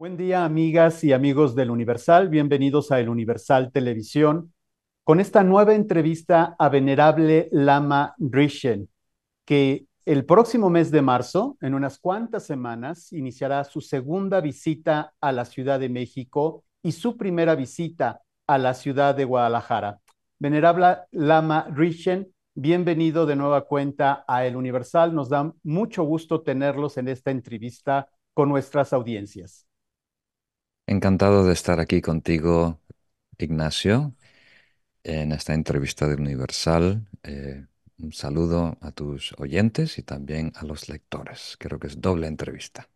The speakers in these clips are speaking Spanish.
Buen día, amigas y amigos del Universal. Bienvenidos a El Universal Televisión con esta nueva entrevista a Venerable Lama Rishen, que el próximo mes de marzo, en unas cuantas semanas, iniciará su segunda visita a la Ciudad de México y su primera visita a la ciudad de Guadalajara. Venerable Lama Rishen, bienvenido de nueva cuenta a El Universal. Nos da mucho gusto tenerlos en esta entrevista con nuestras audiencias. Encantado de estar aquí contigo, Ignacio, en esta entrevista de Universal. Eh, un saludo a tus oyentes y también a los lectores. Creo que es doble entrevista.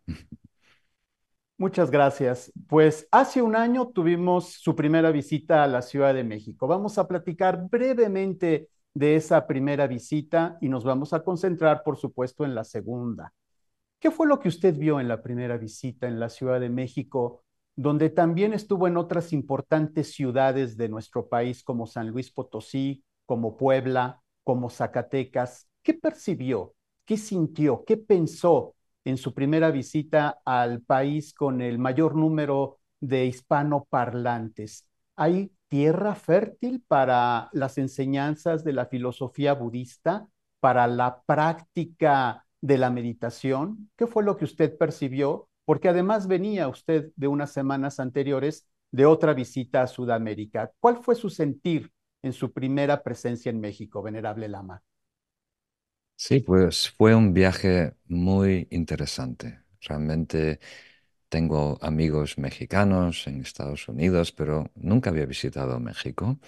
Muchas gracias. Pues hace un año tuvimos su primera visita a la Ciudad de México. Vamos a platicar brevemente de esa primera visita y nos vamos a concentrar, por supuesto, en la segunda. ¿Qué fue lo que usted vio en la primera visita en la Ciudad de México donde también estuvo en otras importantes ciudades de nuestro país como San Luis Potosí, como Puebla, como Zacatecas. ¿Qué percibió? ¿Qué sintió? ¿Qué pensó en su primera visita al país con el mayor número de hispanoparlantes? ¿Hay tierra fértil para las enseñanzas de la filosofía budista, para la práctica de la meditación? ¿Qué fue lo que usted percibió porque además venía usted de unas semanas anteriores de otra visita a Sudamérica. ¿Cuál fue su sentir en su primera presencia en México, venerable Lama? Sí, pues fue un viaje muy interesante. Realmente tengo amigos mexicanos en Estados Unidos, pero nunca había visitado México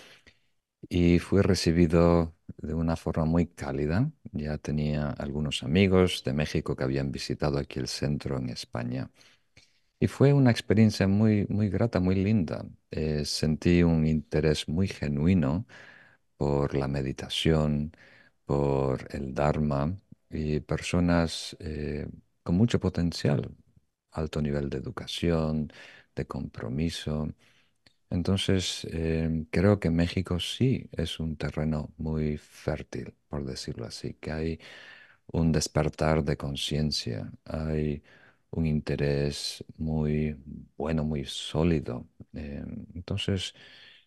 y fui recibido de una forma muy cálida. Ya tenía algunos amigos de México que habían visitado aquí el centro en España. Y fue una experiencia muy, muy grata, muy linda. Eh, sentí un interés muy genuino por la meditación, por el Dharma y personas eh, con mucho potencial, alto nivel de educación, de compromiso entonces, em, creo que México sí es un terreno muy fértil, por decirlo así, que hay un despertar de conciencia, hay un interés muy bueno, muy sólido. Em, entonces,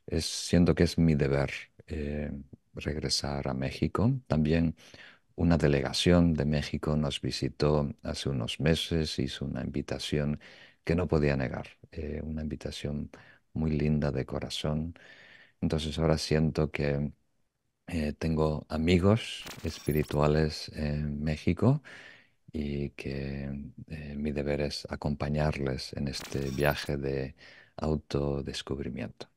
es, siento que es mi deber em, regresar a México. También una delegación de México nos visitó hace unos meses, hizo una invitación que no podía negar, eh, una invitación muy linda de corazón. Entonces ahora siento que eh, tengo amigos espirituales en México y que eh, mi deber es acompañarles en este viaje de autodescubrimiento.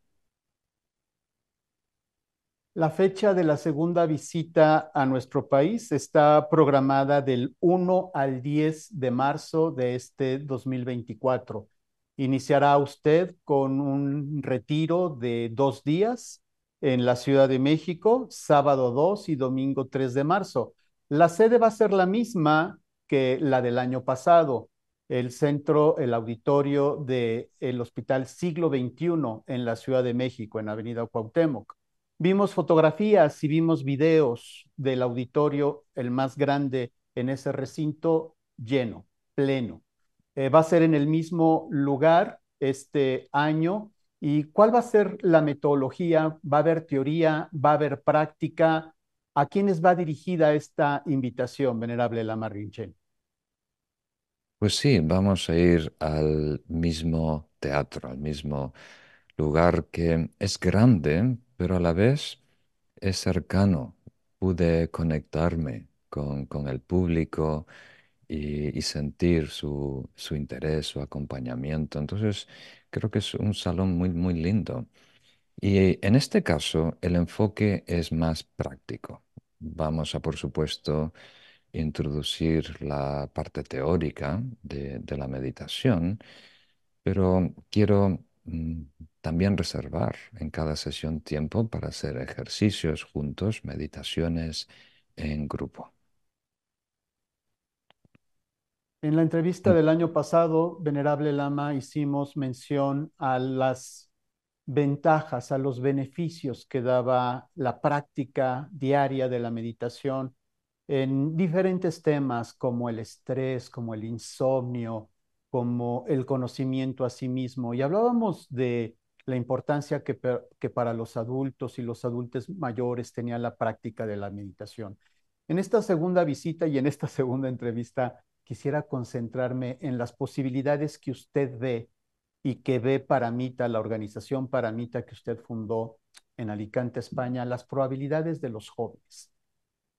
La fecha de la segunda visita a nuestro país está programada del 1 al 10 de marzo de este 2024. Iniciará usted con un retiro de dos días en la Ciudad de México, sábado 2 y domingo 3 de marzo. La sede va a ser la misma que la del año pasado, el centro, el auditorio del Hospital Siglo XXI en la Ciudad de México, en Avenida Cuauhtémoc. Vimos fotografías y vimos videos del auditorio, el más grande en ese recinto, lleno, pleno. Eh, va a ser en el mismo lugar este año. ¿Y cuál va a ser la metodología? ¿Va a haber teoría? ¿Va a haber práctica? ¿A quiénes va dirigida esta invitación, venerable Lama Rinchen? Pues sí, vamos a ir al mismo teatro, al mismo lugar que es grande, pero a la vez es cercano. Pude conectarme con, con el público y, sentir su, interés, su acompañamiento. Entonces, creo que es un salón muy, muy lindo. Y en este caso, el enfoque es más práctico. Vamos a, por supuesto, introducir la parte teórica de, la meditación, pero quiero mm, también reservar en cada sesión tiempo para hacer ejercicios juntos, meditaciones en grupo. En la entrevista del año pasado, Venerable Lama, hicimos mención a las ventajas, a los beneficios que daba la práctica diaria de la meditación en diferentes temas como el estrés, como el insomnio, como el conocimiento a sí mismo. Y hablábamos de la importancia que, que para los adultos y los adultos mayores tenía la práctica de la meditación. En esta segunda visita y en esta segunda entrevista, quisiera concentrarme en las posibilidades que usted ve y que ve para Paramita, la organización Paramita que usted fundó en Alicante, España, las probabilidades de los jóvenes.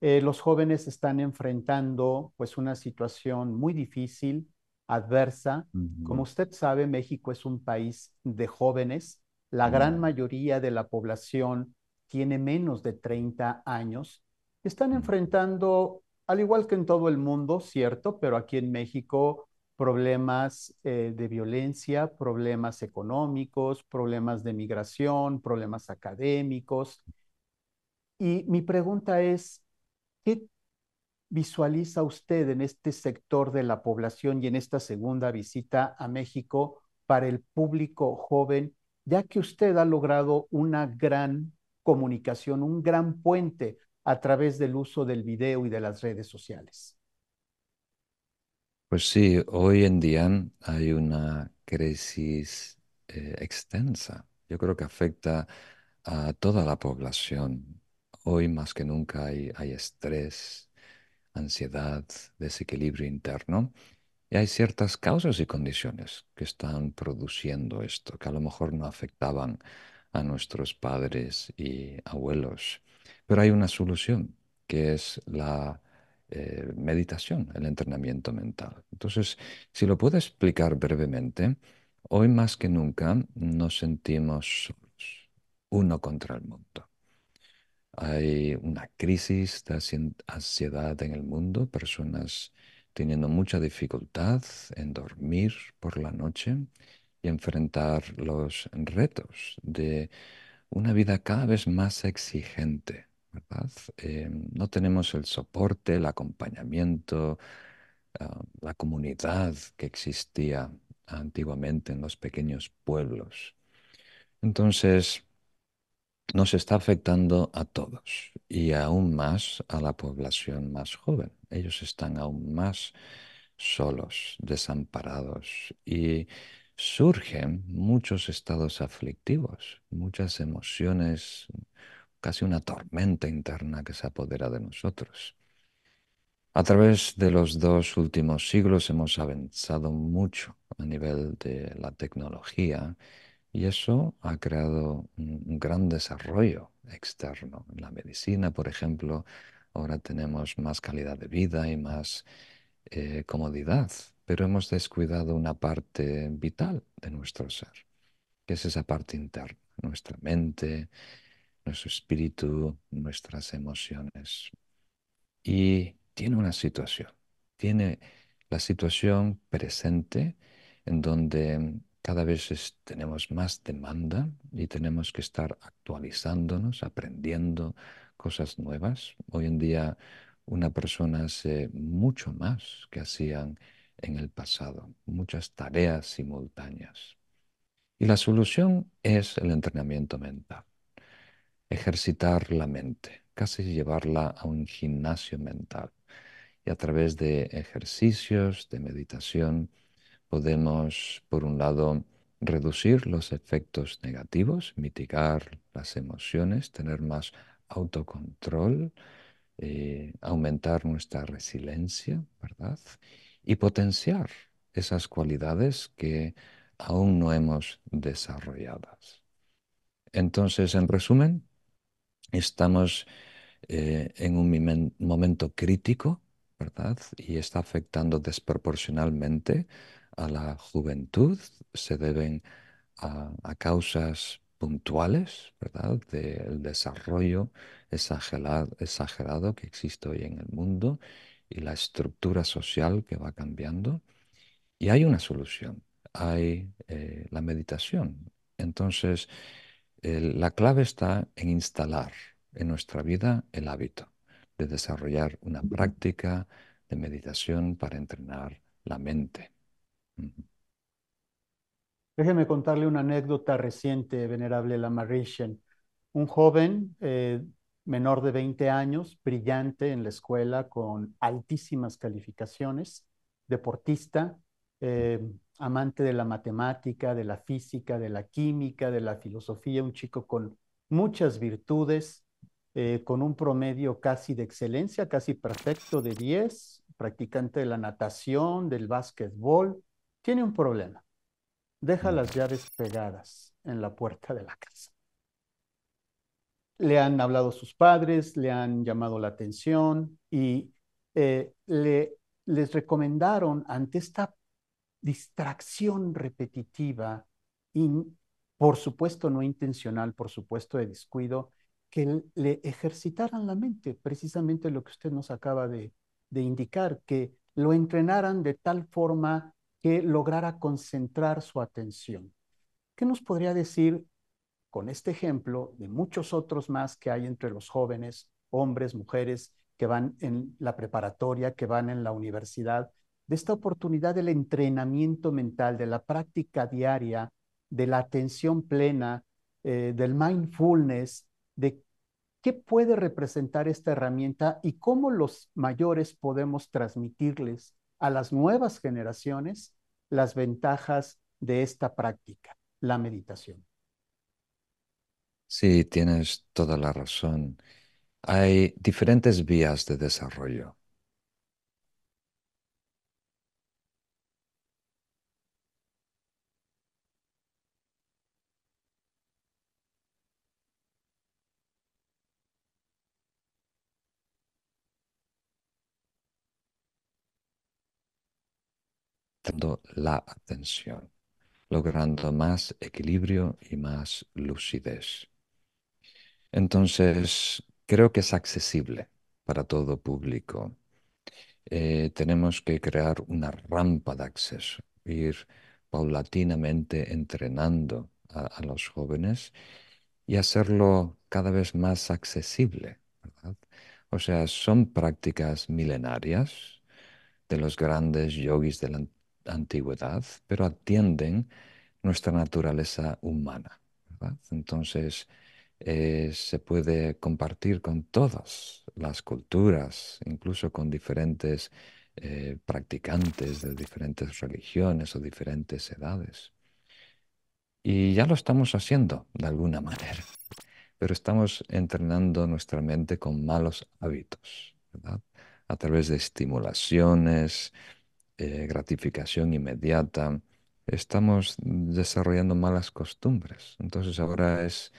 Eh, los jóvenes están enfrentando pues una situación muy difícil, adversa. Como usted sabe, México es un país de jóvenes. La gran mayoría de la población tiene menos de 30 años. Están enfrentando al igual que en todo el mundo, cierto, pero aquí en México problemas eh, de violencia, problemas económicos, problemas de migración, problemas académicos. Y mi pregunta es, ¿qué visualiza usted en este sector de la población y en esta segunda visita a México para el público joven, ya que usted ha logrado una gran comunicación, un gran puente a través del uso del video y de las redes sociales. Pues sí, hoy en día hay una crisis eh, extensa. Yo creo que afecta a toda la población. Hoy más que nunca hay, hay estrés, ansiedad, desequilibrio interno. Y hay ciertas causas y condiciones que están produciendo esto, que a lo mejor no afectaban a nuestros padres y abuelos. Pero hay una solución, que es la eh, meditación, el entrenamiento mental. Entonces, si lo puedo explicar brevemente, hoy más que nunca nos sentimos solos, uno contra el mundo. Hay una crisis de ansiedad en el mundo, personas teniendo mucha dificultad en dormir por la noche y enfrentar los retos de una vida cada vez más exigente, ¿verdad? Eh, no tenemos el soporte, el acompañamiento, ah, la comunidad que existía antiguamente en los pequeños pueblos. Entonces, nos está afectando a todos y aún más a la población más joven. Ellos están aún más solos, desamparados y surgen muchos estados aflictivos, muchas emociones, casi una tormenta interna que se apodera de nosotros. A través de los dos últimos siglos hemos avanzado mucho a nivel de la tecnología y eso ha creado un gran desarrollo externo. En la medicina, por ejemplo, ahora tenemos más calidad de vida y más eh, comodidad pero hemos descuidado una parte vital de nuestro ser, que es esa parte interna, nuestra mente, nuestro espíritu, nuestras emociones. Y tiene una situación, tiene la situación presente en donde cada vez tenemos más demanda y tenemos que estar actualizándonos, aprendiendo cosas nuevas. Hoy en día una persona hace mucho más que hacían en el pasado, muchas tareas simultáneas. Y la solución es el entrenamiento mental, ejercitar la mente, casi llevarla a un gimnasio mental. Y a través de ejercicios, de meditación, podemos, por un lado, reducir los efectos negativos, mitigar las emociones, tener más autocontrol, eh, aumentar nuestra resiliencia, ¿verdad? y potenciar esas cualidades que aún no hemos desarrolladas. Entonces, en resumen, estamos eh, en un momento crítico, ¿verdad? Y está afectando desproporcionalmente a la juventud. Se deben a, causas puntuales, ¿verdad? Del desarrollo exagerado que existe hoy en el mundo y la estructura social que va cambiando. Y hay una solución, hay eh, la meditación. Entonces, la clave está en instalar en nuestra vida el hábito de desarrollar una práctica de meditación para entrenar la mente. Déjeme contarle una anécdota reciente, venerable rishen Un joven eh, menor de 20 años, brillante en la escuela con altísimas calificaciones, deportista, eh, amante de la matemática, de la física, de la química, de la filosofía, un chico con muchas virtudes, eh, con un promedio casi de excelencia, casi perfecto de 10, practicante de la natación, del básquetbol, tiene un problema. Deja mm. las llaves pegadas en la puerta de la casa le han hablado sus padres, le han llamado la atención y eh, le, les recomendaron ante esta distracción repetitiva y por supuesto no intencional, por supuesto de descuido, que le ejercitaran la mente, precisamente lo que usted nos acaba de, de indicar, que lo entrenaran de tal forma que lograra concentrar su atención. ¿Qué nos podría decir con este ejemplo de muchos otros más que hay entre los jóvenes, hombres, mujeres, que van en la preparatoria, que van en la universidad, de esta oportunidad del entrenamiento mental, de la práctica diaria, de la atención plena, eh, del mindfulness, de qué puede representar esta herramienta y cómo los mayores podemos transmitirles a las nuevas generaciones las ventajas de esta práctica, la meditación. Sí, tienes toda la razón. Hay diferentes vías de desarrollo. dando la atención, logrando más equilibrio y más lucidez. Entonces, creo que es accesible para todo público. Eh, tenemos que crear una rampa de acceso, ir paulatinamente entrenando a, los jóvenes y hacerlo cada vez más accesible. O sea, son prácticas milenarias de los grandes yogis de la antigüedad, pero atienden nuestra naturaleza humana. Entonces, eh, se puede compartir con todas las culturas, incluso con diferentes eh, practicantes de diferentes religiones o diferentes edades. Y ya lo estamos haciendo de alguna manera, pero estamos entrenando nuestra mente con malos hábitos, A través de estimulaciones, eh, gratificación inmediata, estamos desarrollando malas costumbres. Entonces ahora es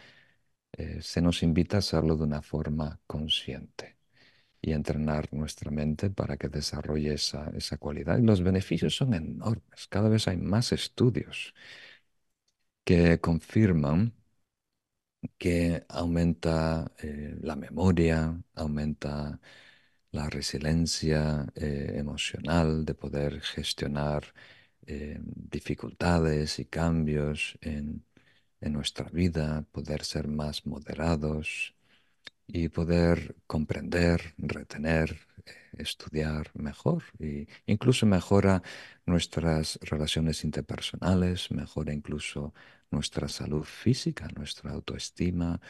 eh, se nos invita a hacerlo de una forma consciente y entrenar nuestra mente para que desarrolle esa, cualidad. Y los beneficios son enormes. Cada vez hay más estudios que confirman que aumenta eh, la memoria, aumenta la resiliencia eh, emocional de poder gestionar dificultades y cambios en, en nuestra vida, poder ser más moderados y poder comprender, retener, eh, estudiar mejor. E incluso mejora nuestras relaciones interpersonales, mejora incluso nuestra salud física, nuestra autoestima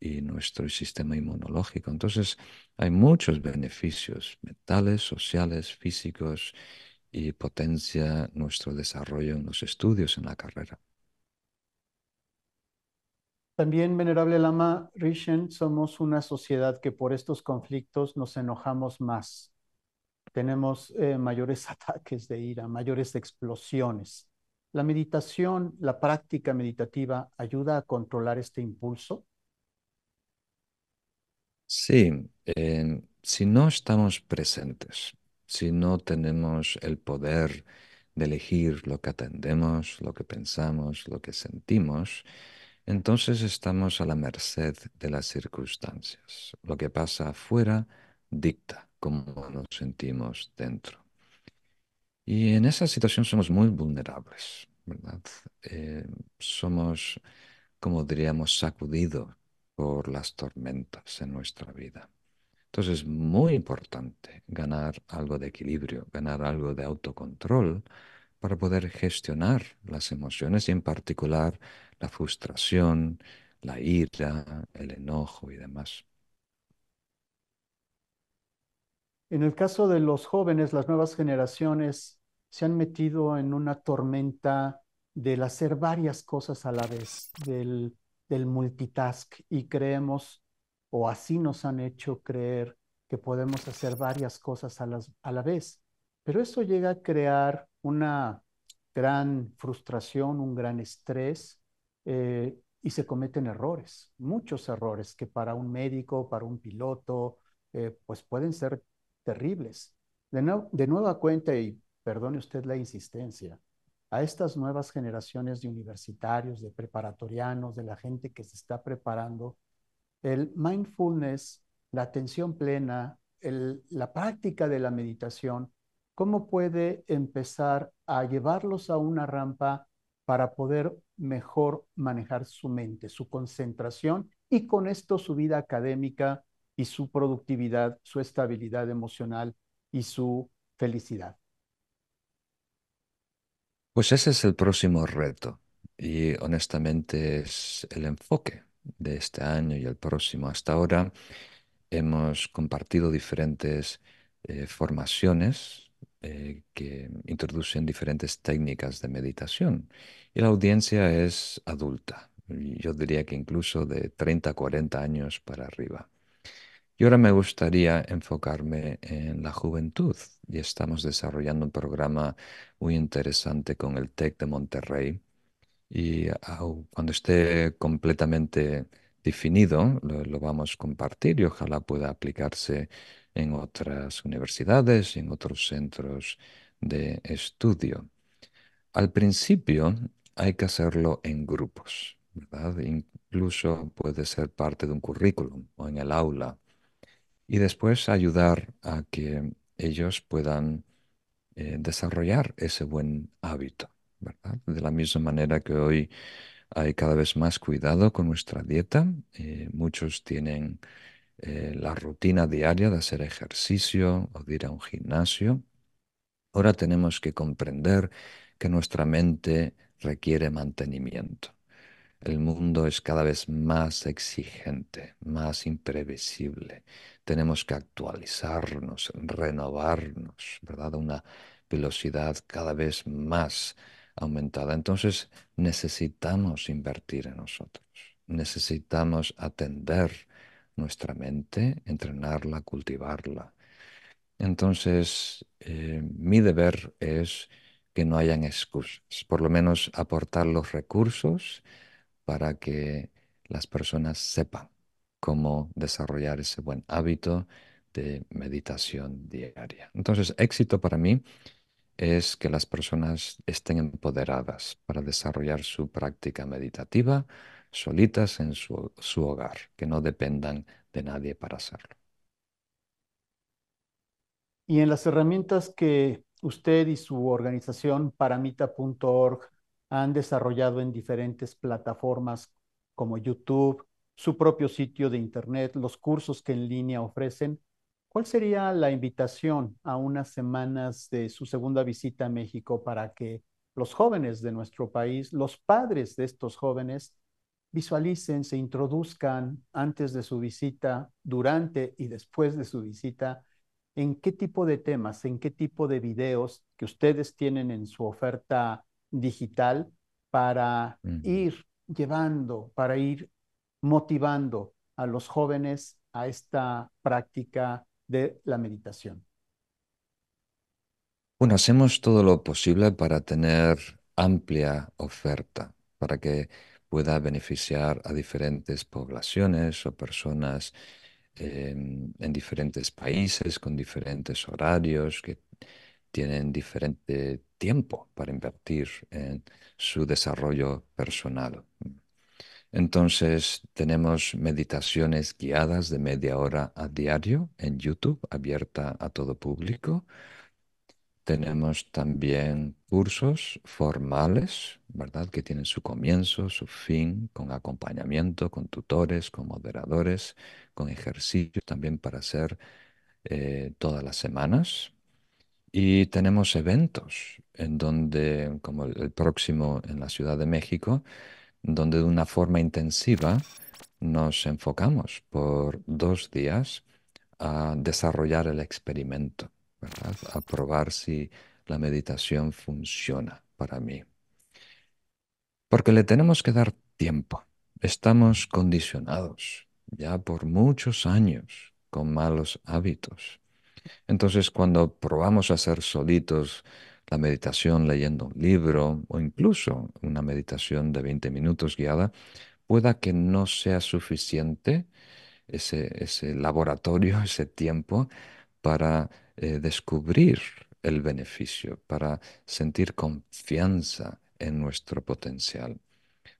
y nuestro sistema inmunológico. Entonces hay muchos beneficios mentales, sociales, físicos y potencia nuestro desarrollo en los estudios, en la carrera. También, venerable Lama Rishen, somos una sociedad que por estos conflictos nos enojamos más. Tenemos eh, mayores ataques de ira, mayores explosiones. La meditación, la práctica meditativa, ayuda a controlar este impulso. Sí, si no estamos presentes, si no tenemos el poder de elegir lo que atendemos, lo que pensamos, lo que sentimos, entonces estamos a la merced de las circunstancias. Lo que pasa afuera dicta cómo nos sentimos dentro. Y en esa situación somos muy vulnerables, ¿verdad? Eh, somos, como diríamos, sacudidos por las tormentas en nuestra vida. Entonces es muy importante ganar algo de equilibrio, ganar algo de autocontrol para poder gestionar las emociones y en particular la frustración, la ira, el enojo y demás. En el caso de los jóvenes, las nuevas generaciones se han metido en una tormenta del hacer varias cosas a la vez, del, multitask y creemos, o así nos han hecho creer, que podemos hacer varias cosas a, las, a la vez. Pero eso llega a crear una gran frustración, un gran estrés eh, y se cometen errores, muchos errores que para un médico, para un piloto, eh, pues pueden ser terribles. De, de nueva cuenta, y perdone usted la insistencia, a estas nuevas generaciones de universitarios, de preparatorianos, de la gente que se está preparando, el mindfulness, la atención plena, la práctica de la meditación ¿cómo puede empezar a llevarlos a una rampa para poder mejor manejar su mente, su concentración y con esto su vida académica y su productividad, su estabilidad emocional y su felicidad? Pues ese es el próximo reto y honestamente es el enfoque de este año y el próximo. Hasta ahora hemos compartido diferentes eh, formaciones eh, que introducen diferentes técnicas de meditación. Y la audiencia es adulta, yo diría que incluso de 30 a 40 años para arriba. Y ahora me gustaría enfocarme en la juventud y estamos desarrollando un programa muy interesante con el TEC de Monterrey. Y cuando esté completamente definido, lo, vamos a compartir y ojalá pueda aplicarse en otras universidades y en otros centros de estudio. Al principio hay que hacerlo en grupos, ¿verdad? Incluso puede ser parte de un currículum o en el aula. Y después ayudar a que ellos puedan eh, desarrollar ese buen hábito, ¿verdad? De la misma manera que hoy hay cada vez más cuidado con nuestra dieta. Eh, muchos tienen eh, la rutina diaria de hacer ejercicio o de ir a un gimnasio. Ahora tenemos que comprender que nuestra mente requiere mantenimiento. El mundo es cada vez más exigente, más imprevisible. Tenemos que actualizarnos, renovarnos, ¿verdad? A una velocidad cada vez más aumentada. Entonces necesitamos invertir en nosotros, necesitamos atender nuestra mente, entrenarla, cultivarla. Entonces, eh, mi deber es que no hayan excusas, por lo menos aportar los recursos para que las personas sepan cómo desarrollar ese buen hábito de meditación diaria. Entonces, éxito para mí es que las personas estén empoderadas para desarrollar su práctica meditativa solitas en su, hogar, que no dependan de nadie para hacerlo. Y en las herramientas que usted y su organización paramita.org han desarrollado en diferentes plataformas como YouTube, su propio sitio de Internet, los cursos que en línea ofrecen, ¿cuál sería la invitación a unas semanas de su segunda visita a México para que los jóvenes de nuestro país, los padres de estos jóvenes, visualicen, se introduzcan antes de su visita, durante y después de su visita, en qué tipo de temas, en qué tipo de videos que ustedes tienen en su oferta digital para ir llevando, para ir motivando a los jóvenes a esta práctica de la meditación. Bueno, hacemos todo lo posible para tener amplia oferta, para que pueda beneficiar a diferentes poblaciones o personas em, en diferentes países con diferentes horarios que tienen diferente tiempo para invertir en su desarrollo personal. Entonces, tenemos meditaciones guiadas de media hora a diario en YouTube, abierta a todo público. Tenemos también cursos formales, ¿verdad? Que tienen su comienzo, su fin, con acompañamiento, con tutores, con moderadores, con ejercicios también para hacer eh, todas las semanas. Y tenemos eventos en donde, como el próximo en la Ciudad de México, donde de una forma intensiva nos enfocamos por dos días a desarrollar el experimento. A probar si la meditación funciona para mí. Porque le tenemos que dar tiempo. Estamos condicionados ya por muchos años con malos hábitos. Entonces, cuando probamos a hacer solitos la meditación leyendo un libro o incluso una meditación de 20 minutos guiada, pueda que no sea suficiente ese laboratorio, ese tiempo, para eh, descubrir el beneficio, para sentir confianza en nuestro potencial.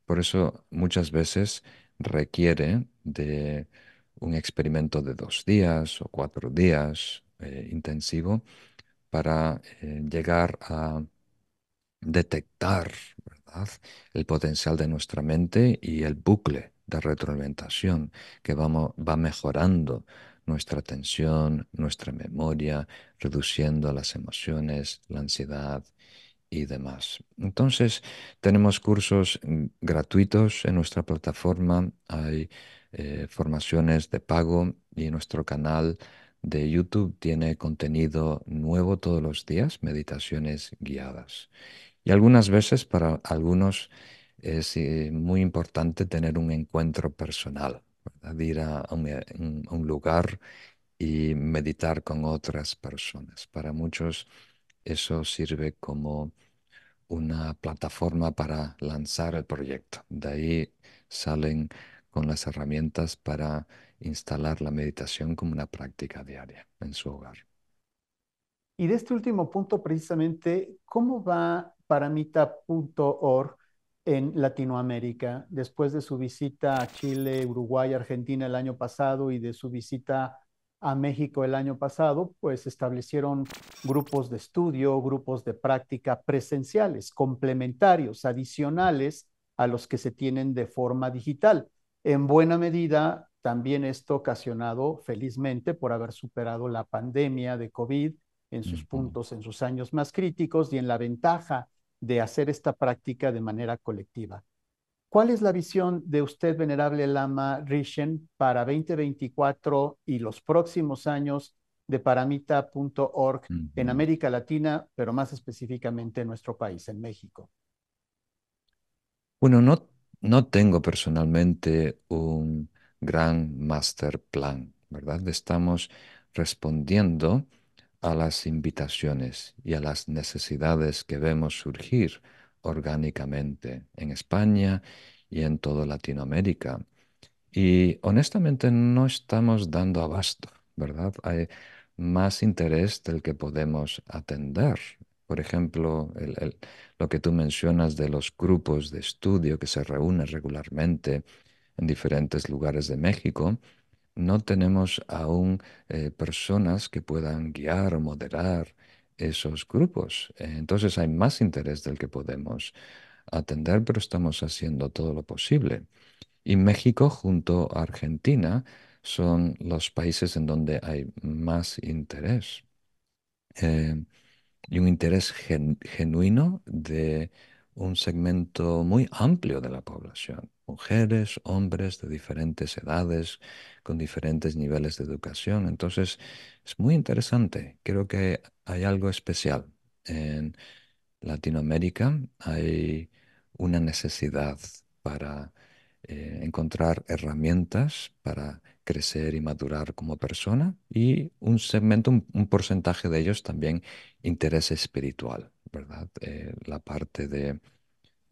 Por eso muchas veces requiere de un experimento de dos días o cuatro días eh, intensivo para eh, llegar a detectar ¿verdad? el potencial de nuestra mente y el bucle de retroalimentación que va mejorando nuestra atención, nuestra memoria, reduciendo las emociones, la ansiedad y demás. Entonces, tenemos cursos mm, gratuitos en nuestra plataforma, hay eh, formaciones de pago y nuestro canal de YouTube tiene contenido nuevo todos los días, meditaciones guiadas. Y algunas veces para algunos es eh, muy importante tener un encuentro personal ir a eh, un, a un lugar y meditar con otras personas. Para muchos eso sirve como una plataforma para lanzar el proyecto. De ahí salen con las herramientas para instalar la meditación como una práctica diaria en su hogar. Y de este último punto, precisamente, ¿cómo va paramita.org en Latinoamérica, después de su visita a Chile, Uruguay, Argentina el año pasado y de su visita a México el año pasado, pues establecieron grupos de estudio, grupos de práctica presenciales, complementarios, adicionales a los que se tienen de forma digital. En buena medida, también esto ocasionado, felizmente, por haber superado la pandemia de COVID en sus puntos, en sus años más críticos y en la ventaja de hacer esta práctica de manera colectiva. ¿Cuál es la visión de usted, venerable Lama Rishen, para 2024 y los próximos años de paramita.org en América Latina, pero más específicamente en nuestro país, en México? Bueno, no, no tengo personalmente un gran master plan, ¿verdad? Estamos respondiendo a las invitaciones y a las necesidades que vemos surgir orgánicamente en España y en toda Latinoamérica. Y honestamente no estamos dando abasto, ¿verdad? Hay más interés del que podemos atender. Por ejemplo, lo que tú mencionas de los grupos de estudio que se reúnen regularmente en diferentes lugares de México, no tenemos aún eh, personas que puedan guiar o moderar esos grupos. Entonces hay más interés del que podemos atender, pero estamos haciendo todo lo posible. Y México junto a Argentina son los países en donde hay más interés. Eh, y un interés genuino de un segmento muy amplio de la población mujeres, hombres de diferentes edades, con diferentes niveles de educación. Entonces, es muy interesante. Creo que hay algo especial. En Latinoamérica hay una necesidad para eh, encontrar herramientas para crecer y madurar como persona y un segmento, un, porcentaje de ellos también interés espiritual, ¿verdad? Eh, la parte de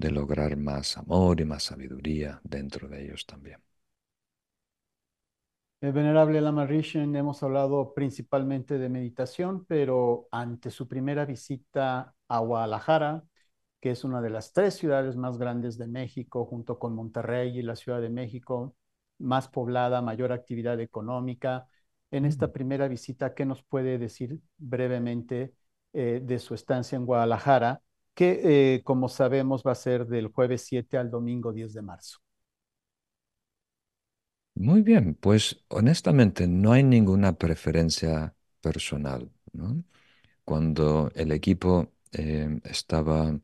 de lograr más amor y más sabiduría dentro de ellos también. El eh, venerable Lama Rishen hemos hablado principalmente de meditación, pero ante su primera visita a Guadalajara, que es una de las tres ciudades más grandes de México, junto con Monterrey y la Ciudad de México, más poblada, mayor actividad económica. En esta primera visita, ¿qué nos puede decir brevemente eh, de su estancia en Guadalajara? que eh, como sabemos va a ser del jueves 7 al domingo 10 de marzo. Muy bien, pues honestamente no hay ninguna preferencia personal. Cuando el equipo eh, estaba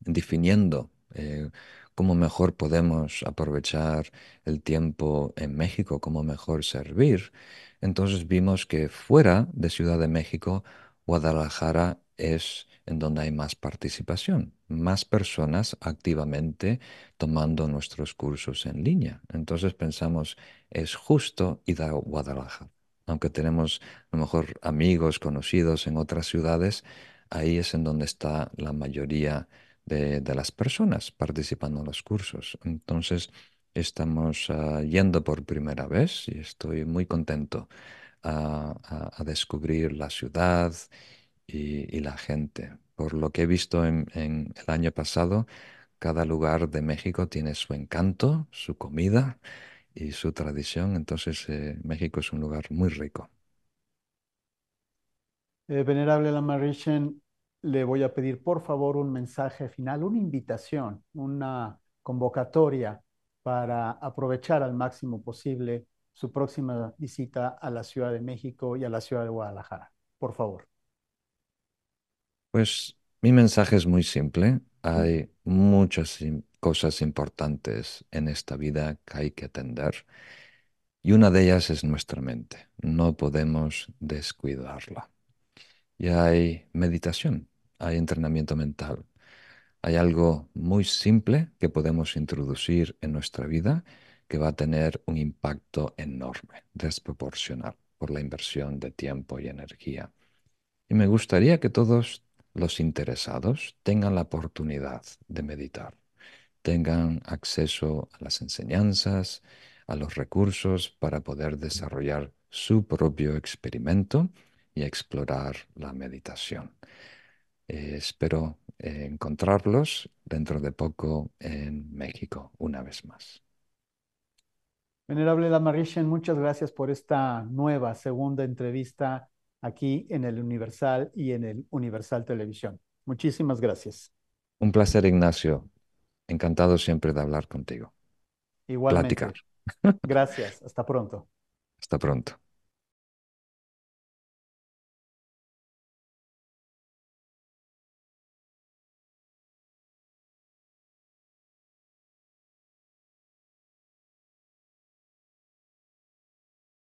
definiendo eh, cómo mejor podemos aprovechar el tiempo en México, cómo mejor servir, entonces vimos que fuera de Ciudad de México, Guadalajara es en donde hay más participación, más personas activamente tomando nuestros cursos en línea. Entonces pensamos, es justo ir a Guadalajara. Aunque tenemos a lo mejor amigos, conocidos en otras ciudades, ahí es en donde está la mayoría de, las personas participando en los cursos. Entonces estamos ah, yendo por primera vez y estoy muy contento. Ah, a, a, descubrir la ciudad y, la gente. Por lo que he visto en, el año pasado, cada lugar de México tiene su encanto, su comida y su tradición. Entonces, eh, México es un lugar muy rico. Eh, venerable la le voy a pedir por favor un mensaje final, una invitación, una convocatoria para aprovechar al máximo posible su próxima visita a la Ciudad de México y a la Ciudad de Guadalajara. Por favor. Pues mi mensaje es muy simple. Hay muchas cosas importantes en esta vida que hay que atender y una de ellas es nuestra mente. No podemos descuidarla. Y hay meditación, hay entrenamiento mental. Hay algo muy simple que podemos introducir en nuestra vida que va a tener un impacto enorme, desproporcional, por la inversión de tiempo y energía. Y me gustaría que todos los interesados tengan la oportunidad de meditar, tengan acceso a las enseñanzas, a los recursos para poder desarrollar su propio experimento y explorar la meditación. Eh, espero eh, encontrarlos dentro de poco en México una vez más. Venerable Damarishen, muchas gracias por esta nueva segunda entrevista aquí en el Universal y en el Universal Televisión. Muchísimas gracias. Un placer, Ignacio. Encantado siempre de hablar contigo. Igualmente. Platicar. Gracias. Hasta pronto. Hasta pronto.